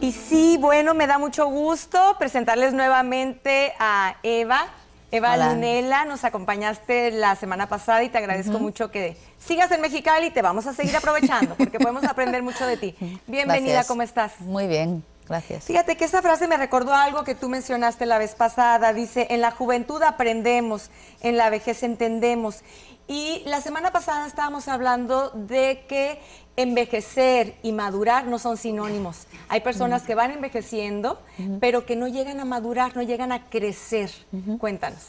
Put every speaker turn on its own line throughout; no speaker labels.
Y sí, bueno, me da mucho gusto presentarles nuevamente a Eva. Eva Lunela, nos acompañaste la semana pasada y te agradezco mucho que sigas en Mexicali y te vamos a seguir aprovechando porque podemos aprender mucho de ti. Bienvenida, ¿cómo estás?
Muy bien, gracias.
Fíjate que esa frase me recordó algo que tú mencionaste la vez pasada. Dice, en la juventud aprendemos, en la vejez entendemos. Y la semana pasada estábamos hablando de que envejecer y madurar no son sinónimos. Hay personas que van envejeciendo, pero que no llegan a madurar, no llegan a crecer. Cuéntanos.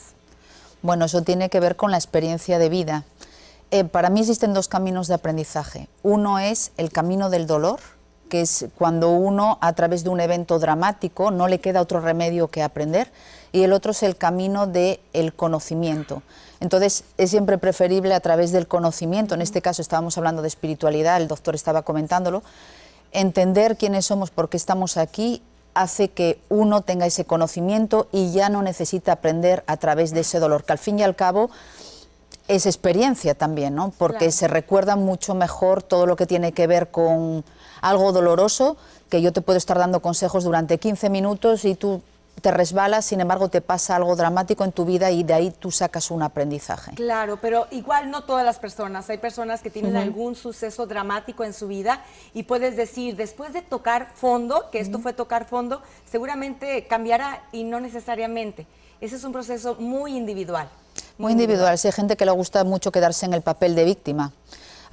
Bueno, eso tiene que ver con la experiencia de vida. Eh, para mí existen dos caminos de aprendizaje. Uno es el camino del dolor, que es cuando uno a través de un evento dramático no le queda otro remedio que aprender y el otro es el camino del conocimiento. Entonces es siempre preferible a través del conocimiento, en este caso estábamos hablando de espiritualidad, el doctor estaba comentándolo, entender quiénes somos, por qué estamos aquí hace que uno tenga ese conocimiento y ya no necesita aprender a través de ese dolor, que al fin y al cabo es experiencia también, ¿no? Porque se recuerda mucho mejor todo lo que tiene que ver con algo doloroso, que yo te puedo estar dando consejos durante 15 minutos y tú te resbalas, sin embargo te pasa algo dramático en tu vida y de ahí tú sacas un aprendizaje.
Claro, pero igual no todas las personas. Hay personas que tienen algún suceso dramático en su vida y puedes decir, después de tocar fondo, que esto fue tocar fondo, seguramente cambiará y no necesariamente. Ese es un proceso muy individual.
Muy, individual. Si hay gente que le gusta mucho quedarse en el papel de víctima.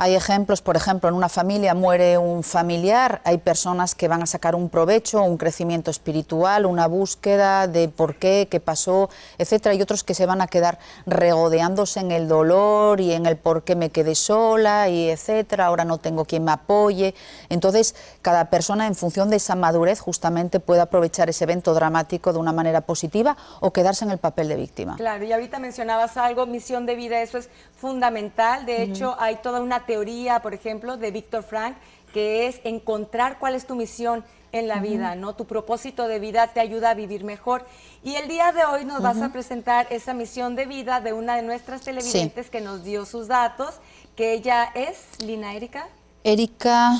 Hay ejemplos, por ejemplo, en una familia muere un familiar, hay personas que van a sacar un provecho, un crecimiento espiritual, una búsqueda de por qué, qué pasó, etcétera, y otros que se van a quedar regodeándose en el dolor y en el por qué me quedé sola y etcétera, ahora no tengo quien me apoye. Entonces, cada persona en función de esa madurez justamente puede aprovechar ese evento dramático de una manera positiva o quedarse en el papel de víctima. Claro,
y ahorita mencionabas algo, misión de vida, eso es fundamental, de hecho hay toda una teoría, por ejemplo, de Víctor Frank, que es encontrar cuál es tu misión en la vida, ¿no? Tu propósito de vida te ayuda a vivir mejor. Y el día de hoy nos vas a presentar esa misión de vida de una de nuestras televidentes que nos dio sus datos, que ella es Lina Erika.
Erika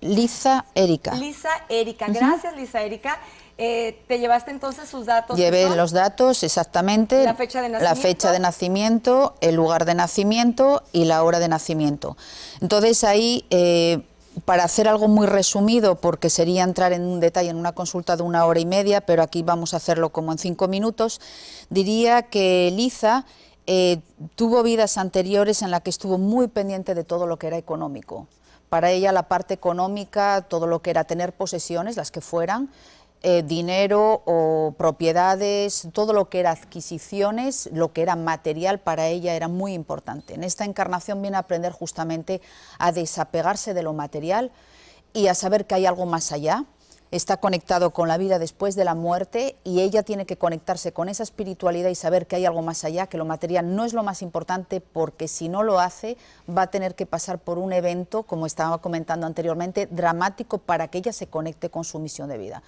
Lisa Erika. Lisa
Erika, gracias Lisa Erika. Eh, ¿Te llevaste entonces sus datos? Llevé los
datos, exactamente. La
fecha, de nacimiento? la fecha de
nacimiento. el lugar de nacimiento y la hora de nacimiento. Entonces ahí, eh, para hacer algo muy resumido, porque sería entrar en un detalle en una consulta de una hora y media, pero aquí vamos a hacerlo como en cinco minutos, diría que Liza... Eh, tuvo vidas anteriores en las que estuvo muy pendiente de todo lo que era económico. Para ella la parte económica, todo lo que era tener posesiones, las que fueran, eh, dinero o propiedades, todo lo que era adquisiciones, lo que era material para ella era muy importante. En esta encarnación viene a aprender justamente a desapegarse de lo material y a saber que hay algo más allá. Está conectado con la vida después de la muerte y ella tiene que conectarse con esa espiritualidad y saber que hay algo más allá, que lo material no es lo más importante porque si no lo hace va a tener que pasar por un evento, como estaba comentando anteriormente, dramático para que ella se conecte con su misión de vida.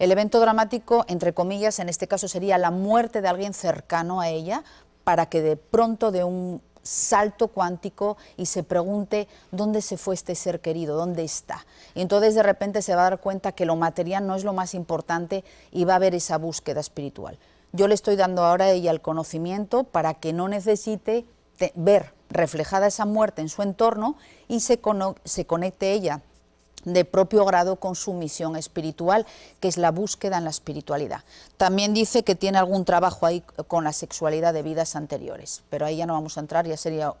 El evento dramático, entre comillas, en este caso sería la muerte de alguien cercano a ella, para que de pronto de un salto cuántico y se pregunte dónde se fue este ser querido, dónde está. Y entonces de repente se va a dar cuenta que lo material no es lo más importante y va a haber esa búsqueda espiritual. Yo le estoy dando ahora a ella el conocimiento para que no necesite ver reflejada esa muerte en su entorno y se, se conecte ella de propio grado con su misión espiritual, que es la búsqueda en la espiritualidad. También dice que tiene algún trabajo ahí con la sexualidad de vidas anteriores, pero ahí ya no vamos a entrar, ya sería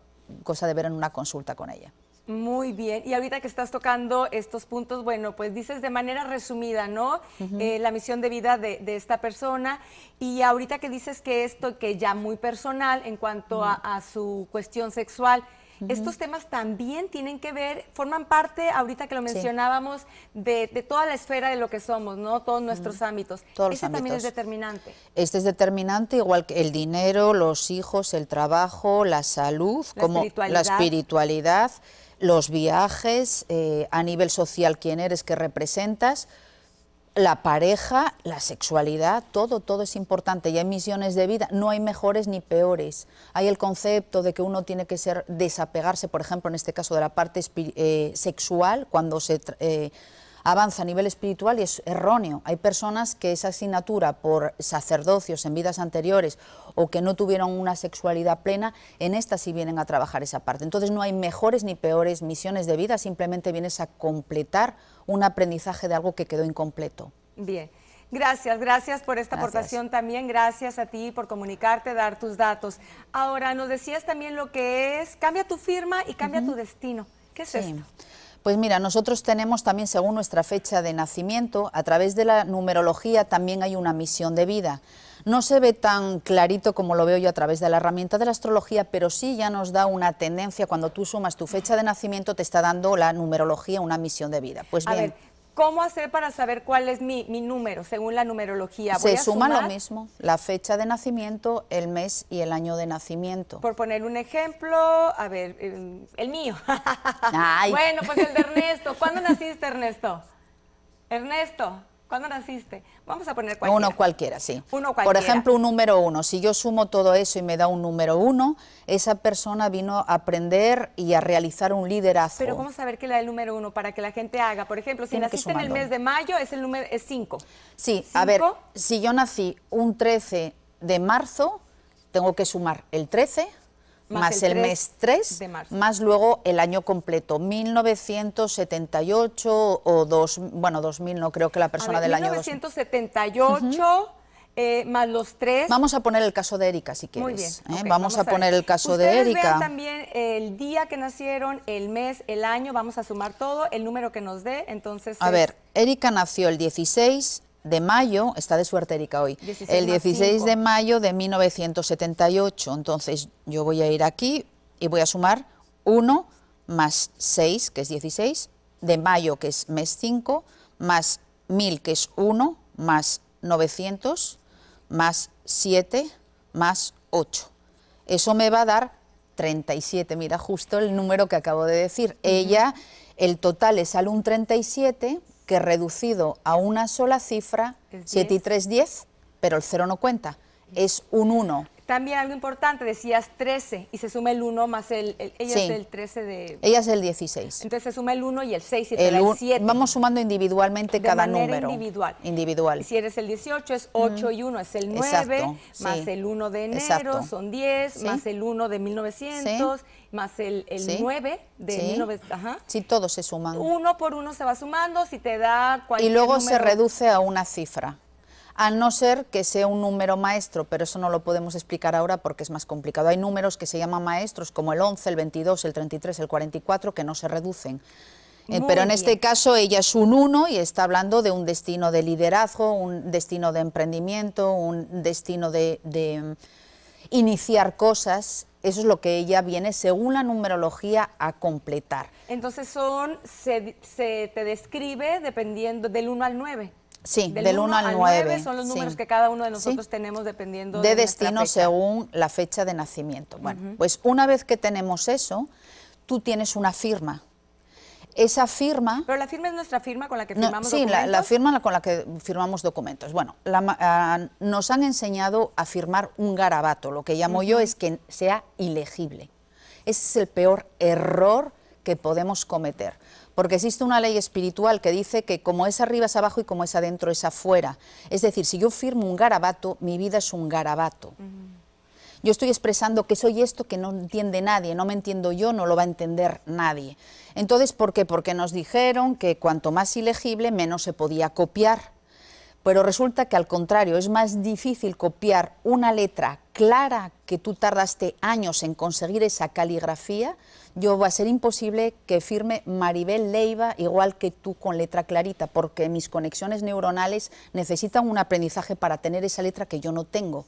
cosa de ver en una consulta con ella.
Muy bien, y ahorita que estás tocando estos puntos, bueno, pues dices de manera resumida, ¿no? Eh, la misión de vida de, esta persona, y ahorita que dices que esto, que ya muy personal en cuanto a, su cuestión sexual, estos temas también tienen que ver, forman parte, ahorita que lo mencionábamos, de, toda la esfera de lo que somos, ¿no? Todos nuestros ámbitos. Todos también es determinante.
Este es determinante, igual que el dinero, los hijos, el trabajo, la salud, la como espiritualidad. la espiritualidad, los viajes, eh, a nivel social quién eres, qué representas la pareja, la sexualidad, todo, todo es importante y hay misiones de vida, no hay mejores ni peores. Hay el concepto de que uno tiene que ser desapegarse, por ejemplo, en este caso de la parte eh, sexual, cuando se eh, avanza a nivel espiritual y es erróneo. Hay personas que esa asignatura por sacerdocios en vidas anteriores o que no tuvieron una sexualidad plena, en esta sí vienen a trabajar esa parte. Entonces no hay mejores ni peores misiones de vida, simplemente vienes a completar un aprendizaje de algo que quedó incompleto.
Bien. Gracias, gracias por esta aportación también, gracias a ti por comunicarte, dar tus datos. Ahora, nos decías también lo que es, cambia tu firma y cambia tu destino. ¿Qué
es esto? Pues mira, nosotros tenemos también, según nuestra fecha de nacimiento, a través de la numerología también hay una misión de vida. No se ve tan clarito como lo veo yo a través de la herramienta de la astrología, pero sí ya nos da una tendencia, cuando tú sumas tu fecha de nacimiento, te está dando la numerología una misión de vida. Pues bien,
¿Cómo hacer para saber cuál es mi, número según la numerología? Se suma lo mismo,
la fecha de nacimiento, el mes y el año de nacimiento. Por
poner un ejemplo, a
ver, el, mío. Bueno, pues el
de Ernesto. ¿Cuándo naciste, Ernesto? Ernesto. ¿Cuándo naciste? Vamos a poner cualquiera. Uno
cualquiera, sí.
Uno cualquiera. Por ejemplo, un número
uno. Si yo sumo todo eso y me da un número uno, esa persona vino a aprender y a realizar un liderazgo. Pero ¿cómo
saber que le da el número uno para que la gente haga? Por ejemplo, si naciste en el mes de mayo, es
el número es cinco. Sí, a ver, si yo nací un 13 de marzo, tengo que sumar el 13 más, el, mes 3, más luego el año completo, 1978 o dos, bueno, 2000, no creo que la persona del año
1978, eh, más los 3... Vamos
a poner el caso de Erika, si quieres. Muy bien, ¿eh? vamos, a, poner el caso de Erika. Vean
también el día que nacieron, el mes, el año, vamos a sumar todo, el número que nos dé. Entonces. A ver,
Erika nació el 16 de mayo, está de suerte Erika hoy, el 16 de mayo de 1978. Entonces yo voy a ir aquí y voy a sumar 1 más 6, que es 16, de mayo, que es mes 5, más 1000, que es 1, más 900, más 7, más 8. Eso me va a dar 37, mira justo el número que acabo de decir. Ella, el total es sale un 37 que reducido a una sola cifra, 7 y 3, 10, pero el 0 no cuenta, es un 1.
También algo importante, decías 13 y se suma el 1 más el... ella es el 13 de...
Ella es el 16.
Entonces se suma el 1 y el 6 y da el
7. Vamos sumando individualmente de cada manera número. individual. Individual. Si
eres el 18 es 8 y 1 es el 9, más el 1 de enero son 10, más el 1 de 1900, más el, 9 de 1900.
Ajá. Sí, todos se suman. Uno
por uno se va sumando, si te da cualquier Y luego se reduce
a una cifra a no ser que sea un número maestro, pero eso no lo podemos explicar ahora porque es más complicado. Hay números que se llaman maestros, como el 11, el 22, el 33, el 44, que no se reducen. Eh, pero en este caso ella es un 1 y está hablando de un destino de liderazgo, un destino de emprendimiento, un destino de, mm, iniciar cosas. Eso es lo que ella viene, según la numerología, a completar.
Entonces son, se, se te describe dependiendo del 1 al 9.
Sí, del, 1, al 9. Son los números que
cada uno de nosotros tenemos dependiendo de, de destino
según la fecha de nacimiento. Bueno, pues una vez que tenemos eso, tú tienes una firma. Esa firma... Pero la firma es nuestra firma con la que firmamos documentos. Sí, la, firma con la que firmamos documentos. Bueno, ah, nos han enseñado a firmar un garabato. Lo que llamo yo es que sea ilegible. Ese es el peor error que podemos cometer. Porque existe una ley espiritual que dice que como es arriba es abajo y como es adentro es afuera. Es decir, si yo firmo un garabato, mi vida es un garabato. Yo estoy expresando que soy esto que no entiende nadie, no me entiendo yo, no lo va a entender nadie. Entonces, ¿por qué? Porque nos dijeron que cuanto más ilegible, menos se podía copiar. Pero resulta que al contrario, es más difícil copiar una letra clara que tú tardaste años en conseguir esa caligrafía, yo va a ser imposible que firme Maribel Leiva igual que tú con letra clarita, porque mis conexiones neuronales necesitan un aprendizaje para tener esa letra que yo no tengo.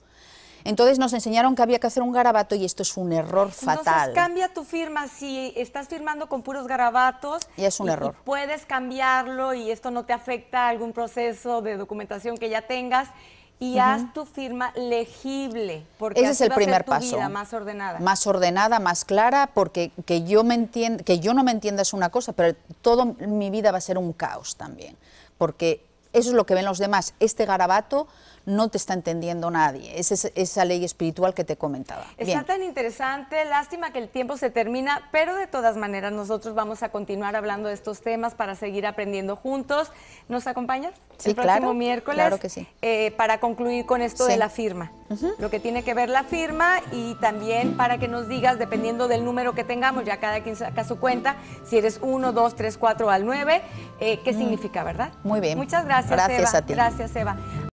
Entonces nos enseñaron que había que hacer un garabato y esto es un error fatal. Entonces cambia
tu firma si estás firmando con puros garabatos. Y es un error. puedes cambiarlo y esto no te afecta a algún proceso de documentación que ya tengas y haz tu firma legible, porque Ese es el primer paso. Vida más ordenada. Más
ordenada, más clara, porque que yo me que yo no me entienda es una cosa, pero toda mi vida va a ser un caos también, porque eso es lo que ven los demás, este garabato no te está entendiendo nadie. esa Es esa, ley espiritual que te comentaba. Está
tan interesante, lástima que el tiempo se termina, pero de todas maneras nosotros vamos a continuar hablando de estos temas para seguir aprendiendo juntos. ¿Nos acompañas? el próximo miércoles. Claro que sí. Eh, para concluir con esto de la firma. Lo que tiene que ver la firma y también para que nos digas, dependiendo del número que tengamos, ya cada quien saca su cuenta, si eres 1, 2, 3, 4 al 9, eh, qué mm. significa, ¿verdad? Muy bien. Muchas gracias. Gracias a ti. Gracias, Eva.